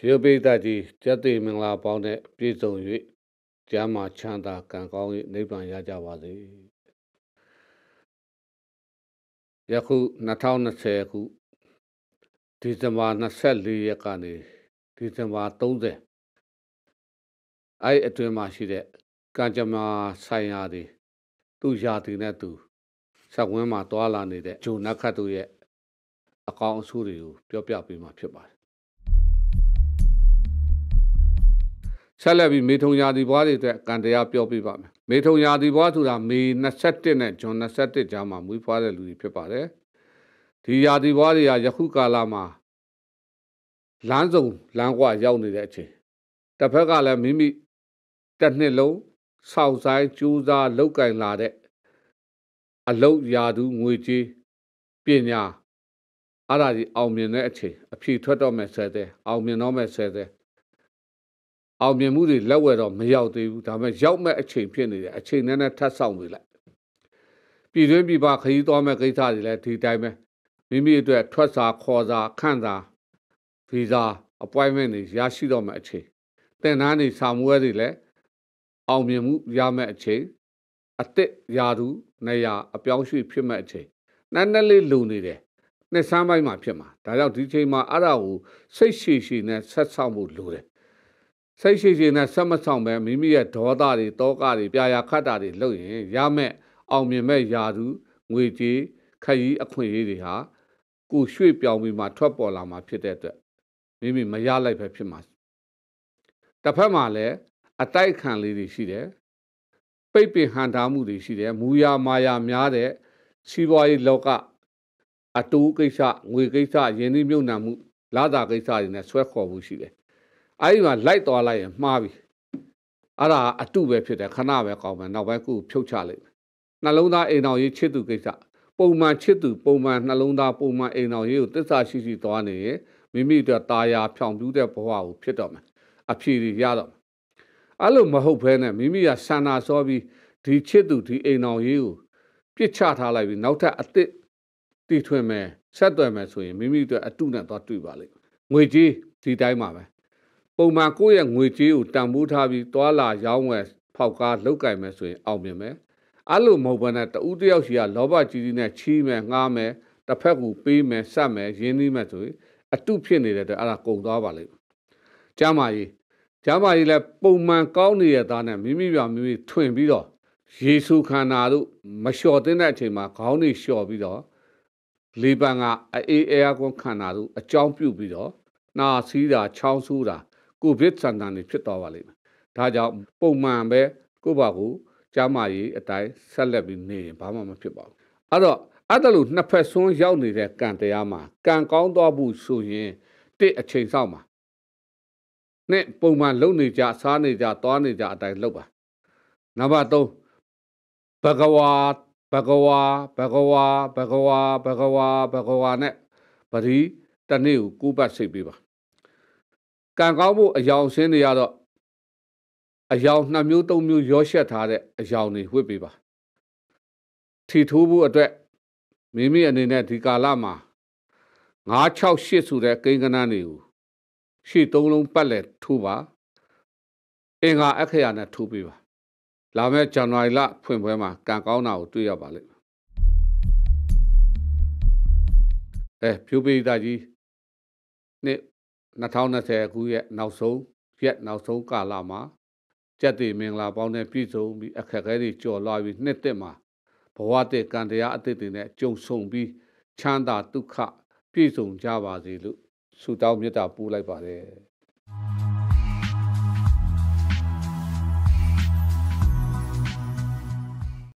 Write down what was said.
ဖြေပိဋကကြီးကျက်သိမင်္ဂလာပေါင်းနဲ့ပြည့်စုံ၍ကျမ်းမာချမ်းသာကံကောင်း၏နိဗ္ဗာန်ရကြပါစေယခု2020ခုဒီဇင်ဘာ24ရက်ကနေဒီဇင်ဘာ30အဲ့အတွင်မှာရှိတဲ့ကံကြမ္မာဆိုင်ရာတွေသူ့ရာတွေနဲ့သူဆက်ဝင်းမှာတွာလာနေတဲ့ဂျုံနတ်ခတ်တို့ရဲ့အကောင်အဆိုးတွေကိုပြောပြပေးမှာဖြစ်ပါတယ်ဆက်လက်ပြီးမေထုံရာသီဘွားတွေအတွက်ကံတရားပြောပြပါမယ်မေထုံရာသီဘွားဆိုတာမေ27နဲ့ဇွန်27ကြားမှာမွေးဖွားတဲ့လူတွေဖြစ်ပါတယ်ဒီရာသီဘွားတွေကယခုကာလမှာလမ်းစုံလမ်းကွာရောက်နေတဲ့အချိန်တစ်ဖက်ကလည်းမိမိတစ်နှစ်လုံးစောက်ဆိုင်ကြိုးစားလောက်ကင်လာတဲ့အလုတ်ရာသူငွေကြေးပညာအဲ့ဒါကြီးအောင်မြင်တဲ့အချိန်အဖြေထွက်တော့မယ်ဆယ်တဲ့အောင်မြင်တော့မယ်ဆယ်တဲ့အောင်မြင်မှုတွေလက်ဝဲတော့မရောက်သေးဘူးဒါပေမဲ့ရောက်မဲ့အချိန်ဖြစ်နေတယ်အချိန်နဲ့နဲ့ထပ်ဆောင်နေလိုက်ပြည်တွင်းပြည်ပခရီးသွားမဲ့ကိစ္စတွေလည်းဒီတိုင်းပဲမိမိအတွက် ထွက်စာခေါ်စာခန့်စာဗီဇာ appointment တွေရရှိတော့မဲ့အချိန်သင်တန်းတွေဆောင်ပွဲတွေလည်းအောင်မြင်မှုရမဲ့အချိန်အသက်ရာသူနေရာအပြောင်းရွှေ့ဖြစ်မဲ့အချိန်နက်နက်လေးလုံနေတယ်နှစ်ဆန်းပိုင်းမှာဖြစ်မှာဒါကြောင့်ဒီချိန်မှာအဲ့ဒါကိုစိတ်ရှည်ရှည်နဲ့ဆက်ဆောင်ဖို့လိုတယ်စိတ်ရှိရှိနဲ့ဆက်မဆောင်ပဲမိမိရဲ့ဒေါသတွေတောကတွေပြာရာခတ်တာတွေလုပ်ရင်ရမဲ့အောင်မြင်မဲ့ယာသူငွေကြေးခရီးအခွင့်အရေးတွေဟာကိုရွှေ့ပြောင်းပြီးမှထွက်ပေါ်လာမှာဖြစ်တဲ့အတွက်မိမိမရလိုက်ပဲဖြစ်မှာတစ်ဖက်မှာလည်းအတိုက်ခံလေးတွေရှိတယ်ပိတ်ပင်ဟန်တာမှုတွေရှိတယ်မူယာမာယာများတဲ့စီးပွားရေးလောကအတူကိစ္စငွေကိစ္စယင်းနှိမ့်ညံ့မှုလာတာကိစ္စတွေနဲ့ဆွဲခေါ်မှုရှိတယ်အဲ့ဒီမှာလိုက်သွားလိုက်ရင်မှားပြီအဲ့ဒါအတုပဲဖြစ်တယ်ခဏပဲကောင်းမယ်နောက်ပိုင်းခုဖြုတ်ချလိုက်မယ်နှလုံးသားအိမ်တော်ရေးချစ်သူကိစ္စပုံမှန်ချစ်သူပုံမှန်နှလုံးသားပုံမှန်အိမ်တော်ရေးကိုတစ္ဆာရှိရှိသွားနေရင်မိမိတို့တာယာဖြောင်ပြူးတဲ့ဘဝကိုဖြစ်တော့မယ်အဖြေရတော့မယ်အဲ့လိုမဟုတ်ဘဲနဲ့မိမိကဆန္ဒစောပြီးဒီချစ်သူဒီအိမ်တော်ရေးကိုပြစ်ချထားလိုက်ပြီးနောက်ထပ်အစ်စ်တီထွင်မယ်ဆက်သွယ်မယ်ဆိုရင်မိမိတို့အတုနဲ့သွားတွေ့ပါလိမ့်မယ်ငွေကြီးဒီတိုင်းပါပဲပုံမှန်ကိုယ့်ရဲ့ငွေကြေးကိုတန်ဖိုးထားပြီးသွာလာရောင်းဝယ်ဖောက်ကားလောက်ကင်မယ်ဆိုရင်အောင်မြင်မယ်အဲ့လိုမဟုတ်ဘဲနဲ့တဦးတယောက်စီကလောဘကြီးကြီးနဲ့ချီးမယ်ငှားမယ်တစ်ဖက်ကူပေးမယ်စက်မယ်ရင်းနှီးမယ်ဆိုရင်အတုဖြစ်နေတဲ့အတွက်အဲ့ဒါကုန်သွားပါလိမ့်မယ်ကျမ်းမာရေးကျမ်းမာရေးလည်းပုံမှန်ကောင်းနေတဲ့သားနဲ့မိမိပြောင်မိမိထွင်ပြီးတော့ယေရှုခန္ဓာတို့မလျှော်တင်တဲ့အချိန်မှာခေါင်းတွေလျှော်ပြီးတော့လေပန်ကအေးအဲကွန်းခန္ဓာတို့အကြောင်းပြုပြီးတော့နာစီးတာချောင်းဆူးတာကိုဗစ်ဆန်တန်တွေဖြစ်သွားပါလိမ့်မယ်။ဒါကြောင့်ပုံမှန်ပဲကိုယ့်ဘာကိုကျမ်းမာရေးအတိုင်းဆက်လက်ပြီးနေရင်ဘာမှမဖြစ်ပါဘူး။အဲ့တော့အဲ့ဒါလို့နှစ်ဖက်ဆွန်းရောက်နေတဲ့ကံတရားမှာကံကောင်းသွားဖို့ဆိုရင်တစ်အချိန်ဆောင်ပါ။နှစ်ပုံမှန်လုံနေကြစားနေကြသွားနေကြအတိုင်းလုပ်ပါ။နံပါတ်3ဘဂဝါဘဂဝါဘဂဝါဘဂဝါဘဂဝါဘဂဝါနဲ့ပရိတနေ့ကိုကိုးပတ်စိတ်ပေးပါ။ကံကောင်းမှုအယောင်ဆင်းတွေကတော့အယောင်နှစ်မျိုးသုံးမျိုးရောရှက်ထားတဲ့အယောင်တွေဝှက်ပေးပါထီထိုးဖို့အတွက်မိမိအနေနဲ့ဒီကာလမှာ968ဆိုတဲ့ကိန်းကဏ္ဍတွေကိုရှေ့သုံးလုံးပတ်လည်ထိုးပါအင်္ဂါအခရာနဲ့ထိုးပေးပါ လာမယ့်ဇန်နဝါရီလဖွင့်ပွဲမှာကံကောင်းတာကိုတွေ့ရပါလိမ့်မယ်အဲဖြူပိတာကြီးနှစ်2020ခုရဲ့နောက်ဆုံးရက်နောက်ဆုံးကာလမှာကြက်တွေမင်္ဂလာပေါင်းနဲ့ပြည့်စုံပြီးအခက်အခဲတွေကျော်လွှားပြီးနှစ်သက်မှာဘဝတည်ကံတရားအသစ်တွေနဲ့ကြုံဆုံပြီးချမ်းသာဒုက္ခပြည့်စုံကြပါစေလို့ဆုတောင်းမေတ္တာပို့လိုက်ပါတယ်